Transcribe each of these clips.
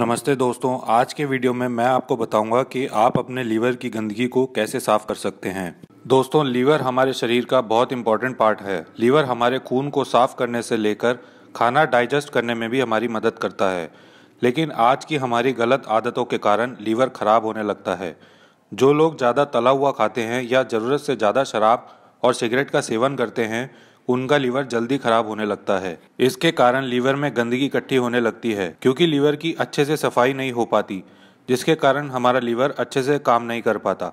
नमस्ते दोस्तों आज के वीडियो में मैं आपको बताऊंगा कि आप अपने लीवर की गंदगी को कैसे साफ कर सकते हैं दोस्तों लीवर हमारे शरीर का बहुत इंपॉर्टेंट पार्ट है लीवर हमारे खून को साफ करने से लेकर खाना डाइजेस्ट करने में भी हमारी मदद करता है लेकिन आज की हमारी गलत आदतों के कारण लीवर खराब होने लगता है जो लोग ज़्यादा तला हुआ खाते हैं या ज़रूरत से ज़्यादा शराब और सिगरेट का सेवन करते हैं उनका लीवर जल्दी खराब होने लगता है इसके कारण लीवर में गंदगी इकट्ठी होने लगती है क्योंकि लीवर की अच्छे से सफाई नहीं हो पाती जिसके कारण हमारा लीवर अच्छे से काम नहीं कर पाता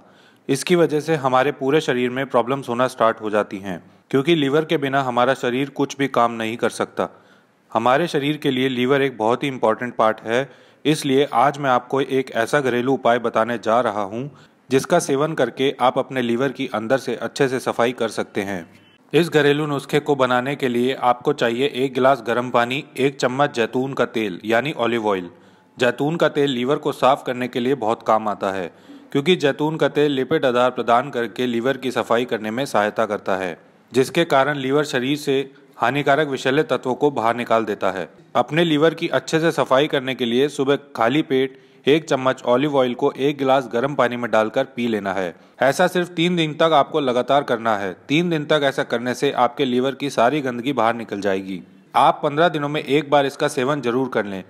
इसकी वजह से हमारे पूरे शरीर में प्रॉब्लम्स होना स्टार्ट हो जाती हैं क्योंकि लीवर के बिना हमारा शरीर कुछ भी काम नहीं कर सकता हमारे शरीर के लिए लीवर एक बहुत ही इंपॉर्टेंट पार्ट है इसलिए आज मैं आपको एक ऐसा घरेलू उपाय बताने जा रहा हूँ जिसका सेवन करके आप अपने लीवर की अंदर से अच्छे से सफाई कर सकते हैं इस घरेलू नुस्खे को बनाने के लिए आपको चाहिए एक गिलास गर्म पानी एक चम्मच जैतून का तेल यानी ऑलिव ऑयल जैतून का तेल लीवर को साफ करने के लिए बहुत काम आता है क्योंकि जैतून का तेल लिपिड आधार प्रदान करके लीवर की सफाई करने में सहायता करता है जिसके कारण लीवर शरीर से हानिकारक विषैले तत्वों को बाहर निकाल देता है अपने लीवर की अच्छे से सफाई करने के लिए सुबह खाली पेट एक चम्मच ऑलिव ऑयल को एक गिलास गर्म पानी में डालकर पी लेना है ऐसा सिर्फ तीन दिन तक आपको लगातार करना है तीन दिन तक ऐसा करने से आपके लीवर की सारी गंदगी बाहर निकल जाएगी आप पंद्रह दिनों में एक बार इसका सेवन जरूर कर लें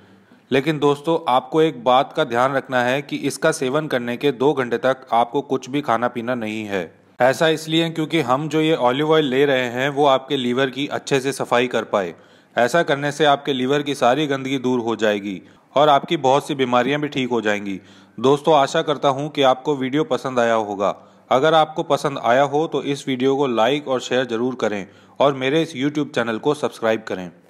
लेकिन दोस्तों आपको एक बात का ध्यान रखना है कि इसका सेवन करने के दो घंटे तक आपको कुछ भी खाना पीना नहीं है ऐसा इसलिए क्योंकि हम जो ये ऑलिव ऑयल ले रहे हैं वो आपके लीवर की अच्छे से सफाई कर पाए ऐसा करने से आपके लीवर की सारी गंदगी दूर हो जाएगी और आपकी बहुत सी बीमारियां भी ठीक हो जाएंगी दोस्तों आशा करता हूं कि आपको वीडियो पसंद आया होगा अगर आपको पसंद आया हो तो इस वीडियो को लाइक और शेयर ज़रूर करें और मेरे इस यूट्यूब चैनल को सब्सक्राइब करें